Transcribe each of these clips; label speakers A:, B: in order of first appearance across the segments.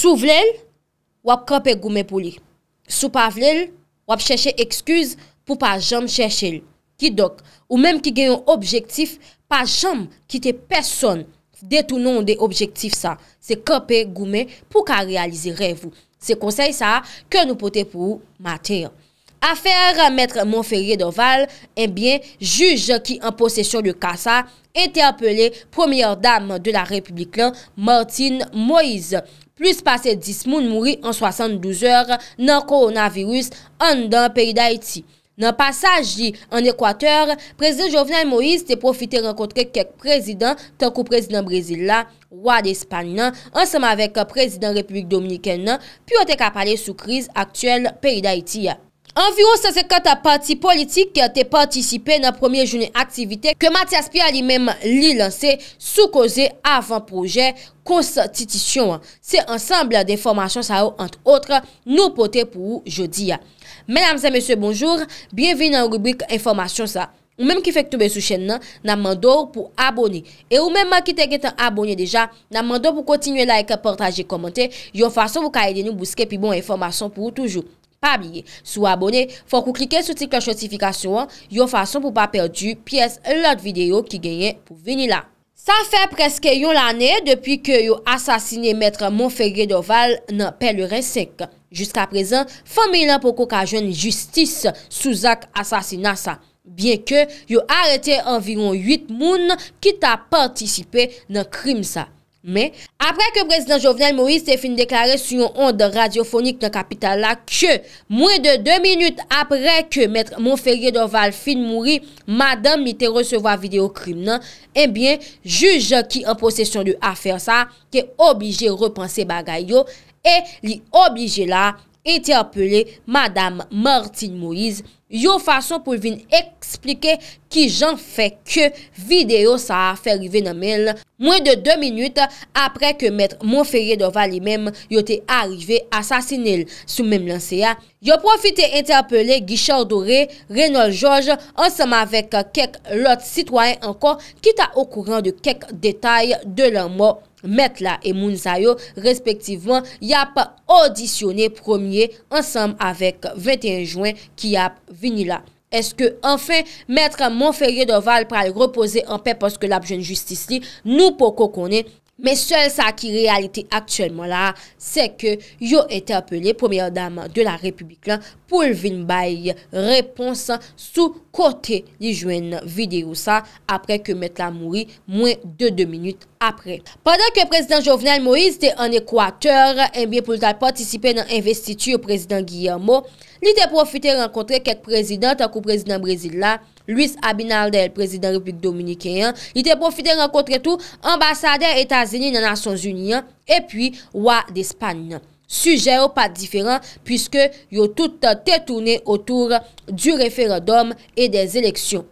A: Sou vlel, wap kope gume pou li. Sou pa vlel, wap chèche eksküz pou pa jom chèche li. Ki dok, ou mèm ki genyon objektif, pa jom kite person. Detounon de objektif sa. Se kope gume pou ka realizirevou. Se konsey sa, ke nou pote pou matè. Afer mètre Monferier de Val, en eh bien, juj ki en posesyon le kasa, ente apelè premier dame de la republik lan, Martine Moïse. plus pase 10 moun mouri an 72 or nan koronavirus an dan peyi da iti. Nan pasaj di an ekwater, prezident Jovenel Moïse te profite renkotre kek prezident tankou prezident Brezila, wad espany nan, ansama vek prezident Republik Dominiken nan, piyo te kap ale sou kriz aktuel peyi da iti. Envyon sa se kata pati politik ki a te patisipe nan premier jouni aktivite ke Matias Pia li menm li lanse sou koze avan proje konstitisyon. Se ansamble de informasyon sa ou antre otre nou pote pou ou jodi ya. Menamze messe bonjour, bienvin nan rubrik informasyon sa ou menm ki fek toube sou chen nan nan mandou pou aboni. E ou menm ki te geten aboni deja nan mandou pou kontinye like, portaje, komente yon fason pou ka edi nou buske pi bon informasyon pou ou toujou. Pabliye, sou abone, fò kou klike sou tik la chotifikasyon yo fason pou pa perdi pi es lòt video ki genye pou veni la. Sa fè preske yon l'anè depi ke yo asasine Mètre Montferré d'Oval nan pelerè sèk. Jusk aprezen, fami lan pou koka joun justice sou zak asasina sa. Bien ke yo arete environ 8 moun ki ta partisipe nan krim sa. Mwen apre ke prezident Jovenel Moïse se fin deklare sou yon onde radiofonik nan kapital la ke mwen de 2 minute apre ke mwen ferye do Valphine Mourie, madame mite resevo a videokrim nan, ebyen eh juj ki an posesyon li afer sa ke oblije repanse bagay yo e li oblije la iti apelé madame Martine Moïse Mourie. Yo fason pou vin eksplike ki jan fè ke video sa a fè rive nan men, mwen de 2 minute apre ke mètre mon fèye deva li men, yo te a rive asasine l sou men lanse ya. Yo profite interpele Gichard Doré, Renaud Georges, ansèm avèk kek lot sitwayen anko ki ta okouran de kek detay de lan mò. Metla e Mounzayo, respektiveman, yap auditione promye ansam avek 21 Jouen ki yap vini la. Eske anfe, metra Monferye Doval pral repose anpe poske lap jen justice li, nou poko konen. Men sel sa ki realite aktuelman la, se ke yo ete apele Premier Daman de la Republik lan pou lvin baye reponsan sou kote li jwen vide ou sa apre ke met la mouri mwen 2-2 minute apre. Padan ke prezident Jovenel Moïse te an ekwater, en eh biye pou tal patisipe nan investitu yo prezident Guillermo, li te profite renkontre ket prezident akou prezident Brezil la, Louis Abinaldel, prezident Republik Dominikéen, ite profite renkontre tou ambassadeur Etats-Unis nan Nansons-Unis, epi Ouad Espanyen. Suje ou pa diferent, pwiske yo tout te tourne otour di refere d'homme e de zileksyon.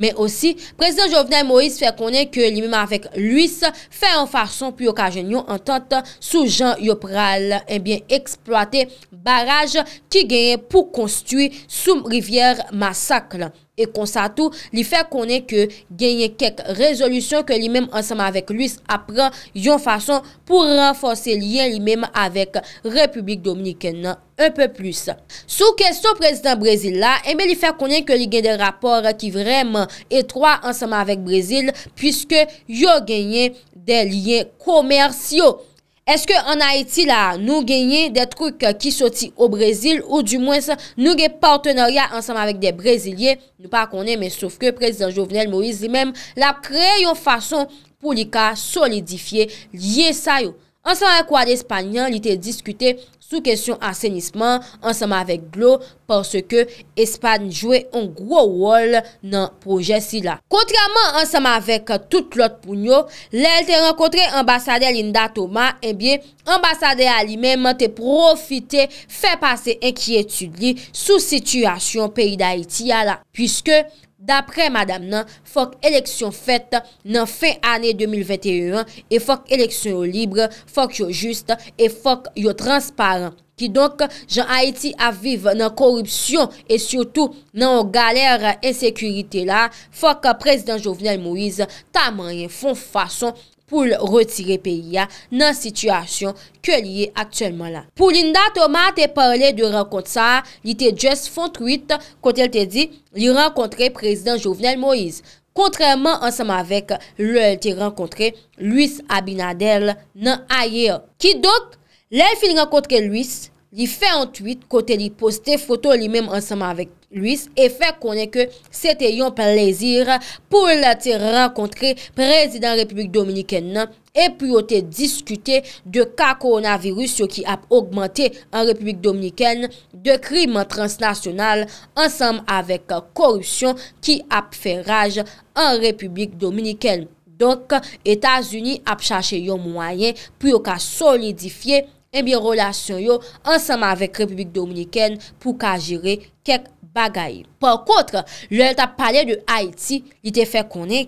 A: Men osi, Prezident Jovenel Moïse fè konen ke li mèm avèk luis fè an farson pou yo kajen yon entente sou jan yopral. Enbyen eh eksploate baraj ki genye pou konstu soum rivyèr masakle. E konsa tou li fè konen ke genyen kek rezolusyon ke li menm ansama vek luis apren yon fason pou renforsen li menm avek Republik Dominikennan unpe plus. Sou kes sou prezident Brezil la, eme eh li fè konen ke li genyen rapor ki vremen etroa ansama vek Brezil pwiske yo genyen den liyen komersyon. Eske an a eti la nou genye de trouk ki soti ou brezil ou di mwen sa nou gen partenarya ansanm avek de brezilye nou pa konen men souf ke prezident Jovenel Moise li men la kre yon fason pou li ka solidifiye liye sa yo. Ansanm akwa de Espanyan li te diskute. sou kesyon asenisman anseman vek Glo, porske Espanj jouye an gwo wol nan proje si la. Kontraman anseman vek tout lot pounyo, lèl te renkotre ambasade Linda Thomas, e eh bie ambasade Ali menman te profite, fe pase enki etu li sou situasyon peyi da Eti ya la. Piske, Dapre madame nan, fok eleksyon fèt nan fin anè 2021 e fok eleksyon yo libre, fok yo juste e fok yo transparent. Ki donk, jan Haiti aviv nan korupsyon e syoutou nan o galèr ensekurité la, fok prezident Jovenel Moïse tamanyen fon fason pou l retire peyi ya nan sityasyon ke liye akselman la. Pou Linda Thomas te pale de renkont sa, li te jes font tweet kote l te di li renkontre prezident Jovenel Moïse. Kontreman ansam avek, l te renkontre Luis Abinadel nan ayer. Ki dot, l el fin renkontre Luis, li fe ont tweet kote li poste foto li menm ansam avek. luis e fe konen ke se te yon plezir pou la te renkontre prezident republik dominiken nan e pou yo te diskute de ka koronavirus yo ki ap augmente an republik dominiken de krim transnasyonal ansam avek korupsyon ki ap fe raj an republik dominiken donk Etasuni ap chache yon mwayen pou yo ka solidifiye e biye relasyon yo ansam avek republik dominiken pou ka jire kek Par kontre, lel ta pale de Haiti, li te fe konen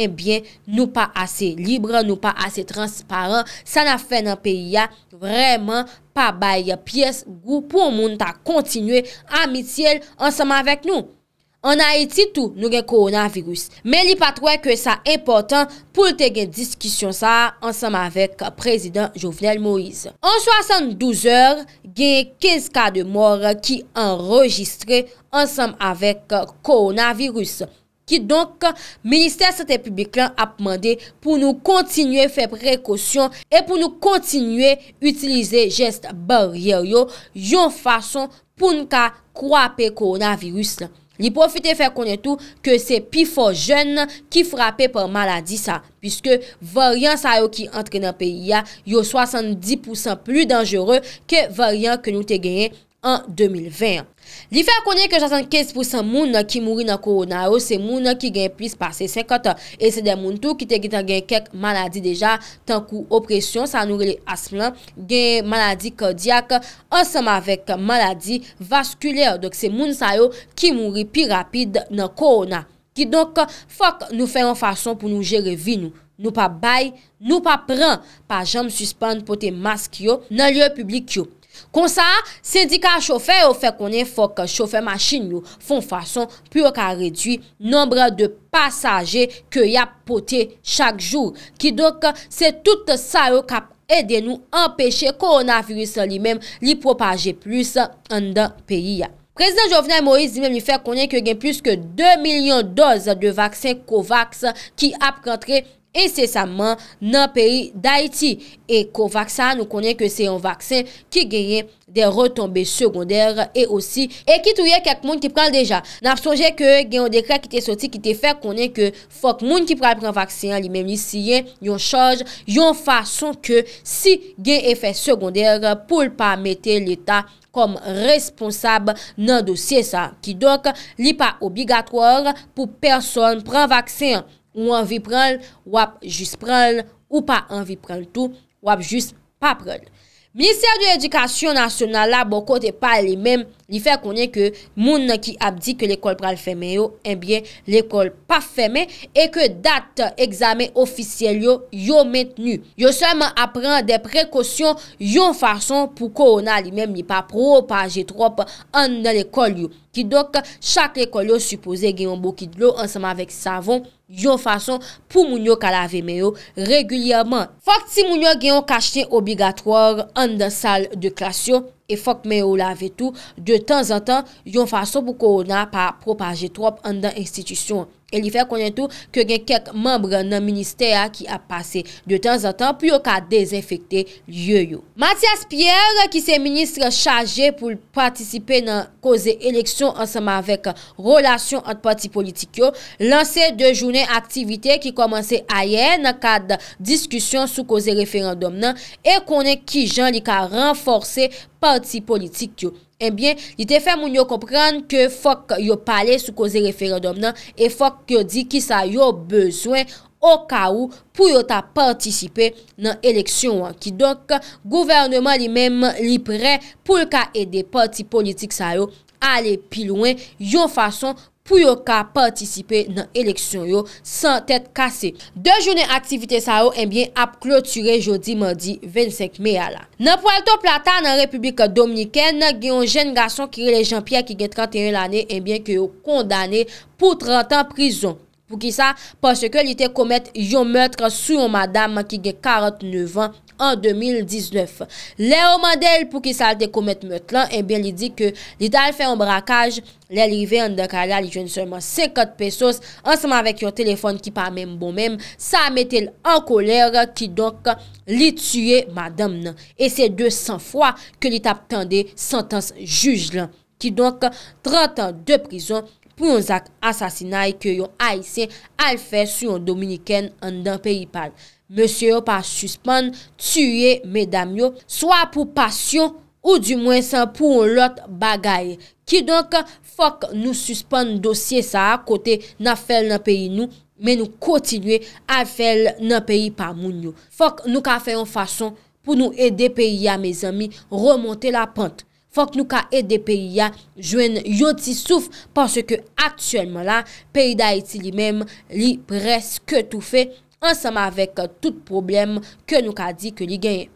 A: eh ke nou pa ase libre, nou pa ase transparent, sa na fe nan peyi ya vreman pa baye piyes, goupou moun ta kontinue amitiel ansama vek nou. An Haïti tou nou gen koronavirus. Men li patroè ke sa important pou te gen diskisyon sa ansam avek prezident Jovenel Moïse. An 72 or gen 15 ka de mor ki anregistre ansam avek koronavirus. Ki donk minister sate publik lan ap mande pou nou kontinye fe prekosyon e pou nou kontinye utilize jeste baryer yo yon fason pou nou ka kwape koronavirus lan. Li profite fè konen tou ke se pi fò jèn ki frapè pa maladi sa. Piske varyan sa yo ki antre nan peyi ya yo 70% plu dangere ke varyan ke nou te genye. an 2020. Li fe akone ke jasan 15% moun ki mouri nan korona yo, se moun ki gen plis pase 50, e se de moun tou ki te gita gen kek maladi deja, tankou opresyon, sanoure li asplan, gen maladi kodiak, ansama vek maladi vaskuler, dok se moun sa yo ki mouri pi rapide nan korona. Ki donk fok nou fè an fason pou nou jere vi nou, nou pa bay, nou pa pran, pa jam suspan pou te mask yo nan lye publik yo. Konsa, sindika chofer ou fe konen fok chofer masjin nou fon fason pou yo ka redwi nombre de pasaje ke yo ap pote chak jou. Ki dok se tout sa yo kap ede nou empeshe koronavirus li mem li propaje plus an dan peyi ya. Prezident Jovenel Moïse li mem li fe konen ke gen plus ke 2 milyon doze de vaksin Covax ki ap kentre vaksin. e sesamman nan peyi d'Haïti. E kou vaksan, nou konen ke se yon vaksan ki genyen de retombe sekondèr e osi e ki touye kèk moun ki pral dejan. Nan sonje ke genyon dekèk ki te soti ki te fè konen ke fòk moun ki pral pran vaksan, li meni si yon yon chanj, yon fason ke si genyen fè sekondèr pou l pa metè l'Etat kom responsab nan dosye sa. Ki donk, li pa obligatòr pou person pran vaksan Ou anvi prel, wap jis prel, ou pa anvi prel tou, wap jis pa prel. Ministère de l'Education nationale la bo kote pa li mèm li fè konè ke moun ki ap di ke l'école prel fèmè yo, eh enbyè l'école pa fèmè, e ke dat examen ofisyel yo yo mentenu. Yo sèmè ap pren de prekosyon yo fason pou ko ona li mèm li pa pro, pa aje trop an l'école yo. Ki dok chak l'école yo supose gen yon bokidlo ansèmè avèk savon, yon fason pou mounyo ka lave meyo regulyaman. Fok ti mounyo genyon kache obligatwar an dan sal de klasyon e fok meyo lave tou, de tan zan tan yon fason pou korona pa propaje trop an dan institisyon. E li fe konen tou ke gen kek membre nan minister ya ki a pase de tan an tan pou yo ka dezenfekte lye yo. Matias Pierre ki se ministre chaje pou l'partisipe nan koze eleksyon ansama vek relasyon ant parti politik yo, lance de jounen aktivite ki komanse a ye nan kad diskusyon sou koze referandom nan, e konen ki jan li ka renforse parti politik yo. Enbyen, eh li te fe moun yo komprende ke fok yo pale sou koze referendom nan, e fok yo di ki sa yo bezwen o ka ou pou yo ta partisipe nan eleksyon wanki. Donk, gouvernement li menm li pre pou ka ede parti politik sa yo ale pilouen yo fason kwa. pou yo ka partisipe nan eleksyon yo san tet kase. De jounen aktivite sa yo, enbyen eh ap kloture jodi mandi 25 meyala. Nan po alto plata nan Republike Dominiken, nan gen yon jen gason kire le Jean-Pierre ki gen 31 lane, enbyen ki yo kondane pou 30 an prison. Pou ki sa, panse ke li te komet yon meytre sou yon madame man ki gen 49 an prison. an 2019. Lè ou mandèl pou ki sal dekomet me tlan, e eh bè li di ke li dal fè an brakaj, lè li vè an dekala, li jwen seman sekat pesos, anseman vek yon telefon ki pa mèm bon mèm, sa mètèl an kolèr, ki donk li tsyè madame nan. E se 200 fwa ke li tap tendè santans juge lan, ki donk 30 an de prison pou yon zak asasinay ke yon A.I.C. al fè sou yon dominiken an dan peyi pal. Monsye yon pa suspèn, tsuye medam yo, swa pou pasyon ou di mwen san pou yon lot bagay. Ki donk fòk nou suspèn dosye sa akote nan fèl nan peyi nou, men nou kontinwe al fèl nan peyi pa moun yo. Fòk nou ka fè yon fason pou nou edè peyi ya me zami remonte la pante. Fok nou ka ede peyi ya jwen yon ti souf panse ke aktuelman la peyi da iti li mem li preske tou fe ansama vek tout problem ke nou ka di ke li genye.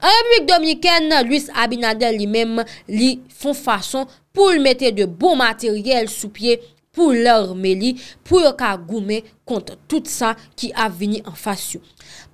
A: A repik Dominiken, Louis Abinader li mem li fon fason pou l mette de bon materyel sou pie pou l orme li pou yo ka goume kwa konta tout sa ki a vini an fasyon.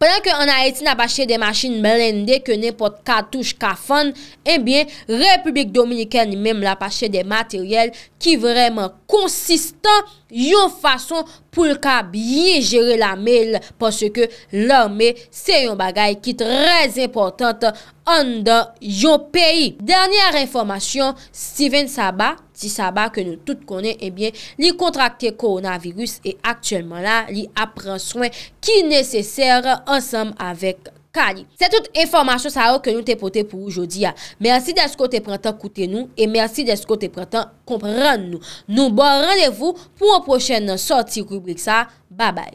A: Pendan ke an a eti na pache de machin blendé ke nepot katouj kafan, e bie Republik Dominikè ni mèm la pache de materyel ki vremen konsistan yon fason pou lka biye jere la mèl porsè ke lò mè se yon bagay ki trèz impotant an dan yon peyi. Dernyèr informasyon Steven Saba, ti Saba ke nou tout konè, e eh bie, li kontrakte koronavirus e akchèlman la li apren soyn ki nese ser ansam avek Kali. Se tout informasyon sa ou ke nou te pote pou oujodi ya. Mersi de sko te prentan koute nou. E mersi de sko te prentan komprende nou. Nou bon randevou pou ou prochen nan soti rubrik sa. Babay.